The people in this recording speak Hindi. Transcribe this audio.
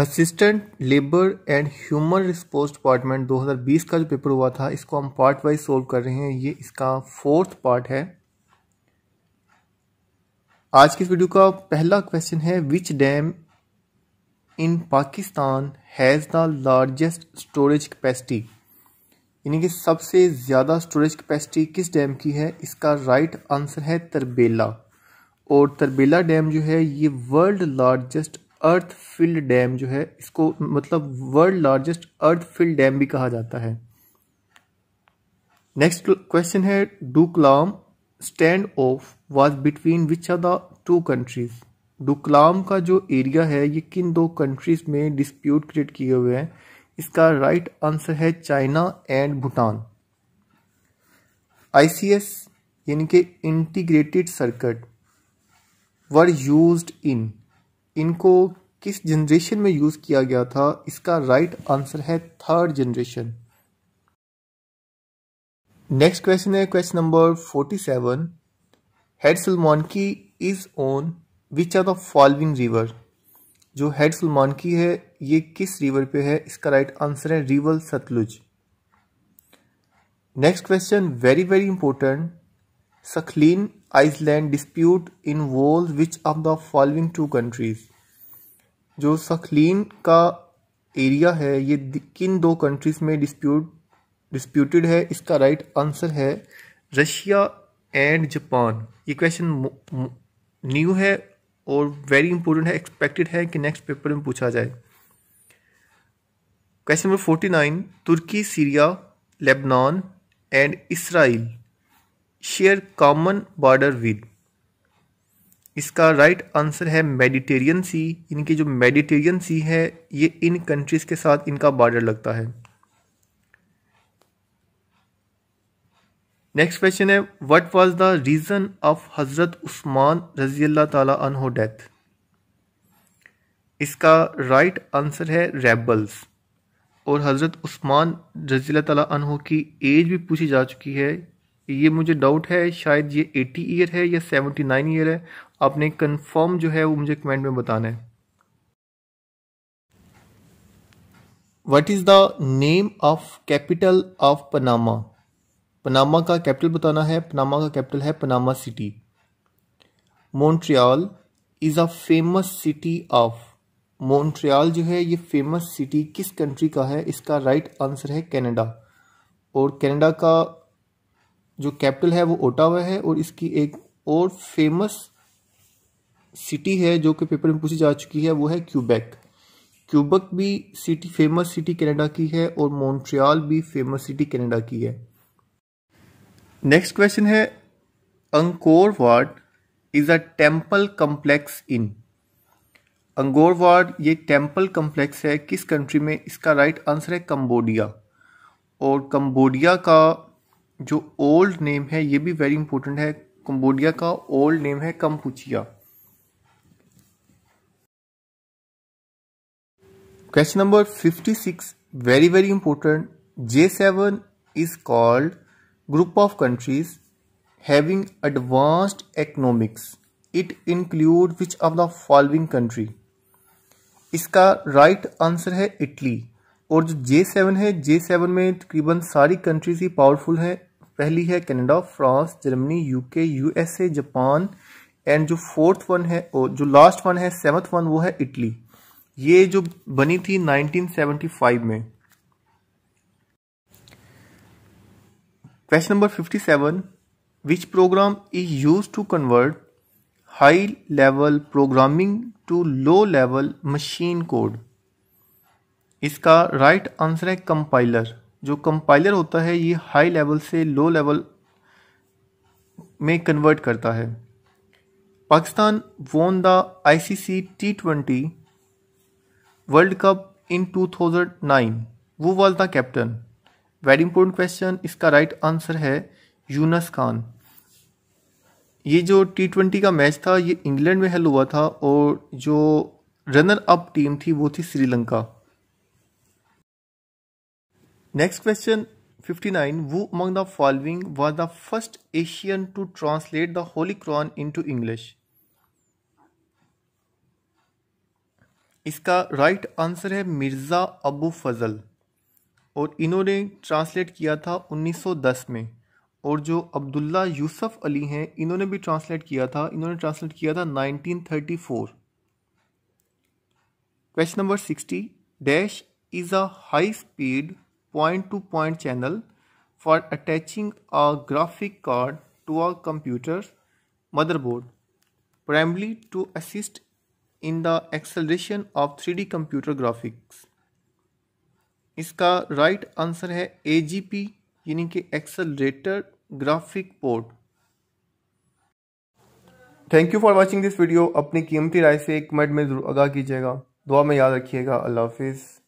Assistant labour and human resource department 2020 का जो पेपर हुआ था इसको हम पार्ट वाइज सोल्व कर रहे हैं ये इसका फोर्थ पार्ट है आज की वीडियो का पहला क्वेश्चन है which dam in Pakistan has the largest storage capacity यानी कि सबसे ज़्यादा स्टोरेज कैपेसिटी किस डैम की है इसका राइट right आंसर है तरबेला और तरबेला डैम जो है ये world largest earth field dam जो है इसको मतलब world largest earth field dam भी कहा जाता है नेक्स्ट क्वेश्चन है Doklam stand off was between which are the two countries Doklam का जो एरिया है ये किन दो कंट्रीज में डिस्प्यूट क्रिएट किए हुए हैं इसका राइट right आंसर है चाइना एंड भूटान आईसीएस यानी कि integrated circuit were used in इनको किस जनरेशन में यूज़ किया गया था इसका राइट आंसर है थर्ड जनरेशन नेक्स्ट क्वेश्चन है question number forty seven head Sulemanki is on which are the following river जो हेड सलमानकी है ये किस रिवर पे है इसका राइट आंसर है river Sutlej next question very very important सखलीन Iceland dispute involves which of the following two countries जो सखलीन का एरिया है ये किन दो कंट्रीज में डिस्प्यूट डिस्प्यूटेड है इसका राइट right आंसर है रशिया एंड जापान ये क्वेश्चन न्यू है और वेरी इंपॉर्टेंट है एक्सपेक्टेड है कि नेक्स्ट पेपर में पूछा जाए question number forty nine Turkey Syria Lebanon and Israel share common border with इसका राइट right आंसर है मेडिटेरियन सी इनकी जो मेडिटेरियन सी है ये इन कंट्रीज़ के साथ इनका बॉर्डर लगता है नेक्स्ट क्वेश्चन है what was the reason of हज़रत उस्मान रजी अल्लाह तहो डेथ इसका राइट right आंसर है रेबल्स और हज़रत उस्मान रजी अल्लाह अनहो की एज भी पूछी जा चुकी है ये मुझे डाउट है शायद ये 80 ईयर है या 79 ईयर है आपने कंफर्म जो है वो मुझे कमेंट में बताना है what is the name of capital of Panama Panama का कैपिटल बताना है पनामा का कैपिटल है Panama city Montreal is a famous city of Montreal जो है ये फेमस सिटी किस कंट्री का है इसका राइट right आंसर है कनाडा और कनाडा का जो कैपिटल है वो ओटावा है और इसकी एक और फेमस सिटी है जो कि पेपर में पूछी जा चुकी है वो है क्यूबेक क्यूबक भी सिटी फेमस सिटी कनाडा की है और मॉन्ट्रियल भी फेमस सिटी कनाडा की है नेक्स्ट क्वेश्चन है Angkor Wat is a temple complex in Angkor Wat ये टेम्पल कम्प्लेक्स है किस कंट्री में इसका राइट आंसर है कम्बोडिया और कंबोडिया का जो ओल्ड नेम है ये भी वेरी इंपॉर्टेंट है कम्बोडिया का ओल्ड नेम है Kampuchea question number fifty six very very important G seven is called group of countries having advanced economics it include which of the following country इसका राइट right आंसर है इटली और जो जे सेवन है जे सेवन में तकरीबन सारी कंट्रीज ही पावरफुल है पहली है Canada France Germany UK USA Japan and जो फोर्थ वन है और जो लास्ट वन है सेवन्थ वन वो है इटली ये जो बनी थी 1975 में question number 57 which program is use to convert high level programming to low level machine code इसका राइट right आंसर है कंपाइलर जो कंपाइलर होता है ये हाई लेवल से लो लेवल में कन्वर्ट करता है Pakistan won the ICC T twenty world cup in 2009 who was the captain very important question इसका राइट right आंसर है यूनस खान ये जो टी ट्वेंटी का मैच था ये इंग्लैंड में हेल हुआ था और जो रनर अप टीम थी वो थी Sri Lanka next question 59 who among the following was the first Asian to translate the holy Quran into English इसका राइट right आंसर है मिर्ज़ा अबू फजल और इन्होंने ट्रांसलेट किया था 1910 में और जो अब्दुल्ला यूसुफ अली हैं इन्होंने भी ट्रांसलेट किया था इन्होंने ट्रांसलेट किया था 1934 question number 60 dash is a high speed point-to-point -point channel for attaching a graphic card to a computer motherboard, primarily to assist in the acceleration of 3D computer graphics. इसका राइट right आंसर है ए जी पी यानी कि accelerator graphic port thank you for watching this video अपनी कीमती राय से एक मिनट में जरूर आगाह कीजिएगा दुआ में याद रखिएगा अल्लाह हाफिज़